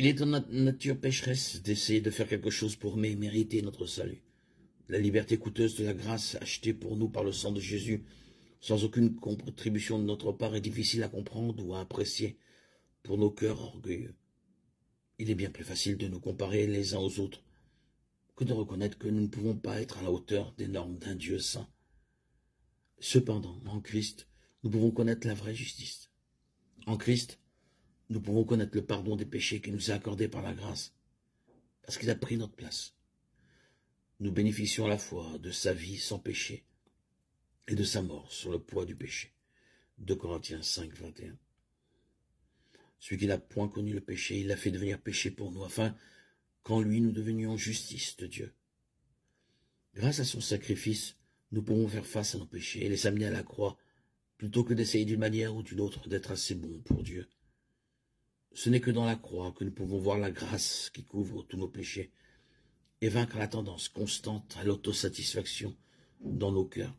Il est dans notre nature pécheresse d'essayer de faire quelque chose pour mériter notre salut. La liberté coûteuse de la grâce achetée pour nous par le sang de Jésus, sans aucune contribution de notre part, est difficile à comprendre ou à apprécier pour nos cœurs orgueilleux. Il est bien plus facile de nous comparer les uns aux autres que de reconnaître que nous ne pouvons pas être à la hauteur des normes d'un Dieu saint. Cependant, en Christ, nous pouvons connaître la vraie justice. En Christ, nous pouvons connaître le pardon des péchés qu'il nous a accordé par la grâce, parce qu'il a pris notre place. Nous bénéficions à la fois de sa vie sans péché et de sa mort sur le poids du péché. 2 Corinthiens 5, 21. Celui qui n'a point connu le péché, il l'a fait devenir péché pour nous, afin qu'en lui nous devenions justice de Dieu. Grâce à son sacrifice, nous pouvons faire face à nos péchés et les amener à la croix, plutôt que d'essayer d'une manière ou d'une autre d'être assez bon pour Dieu. Ce n'est que dans la croix que nous pouvons voir la grâce qui couvre tous nos péchés et vaincre la tendance constante à l'autosatisfaction dans nos cœurs.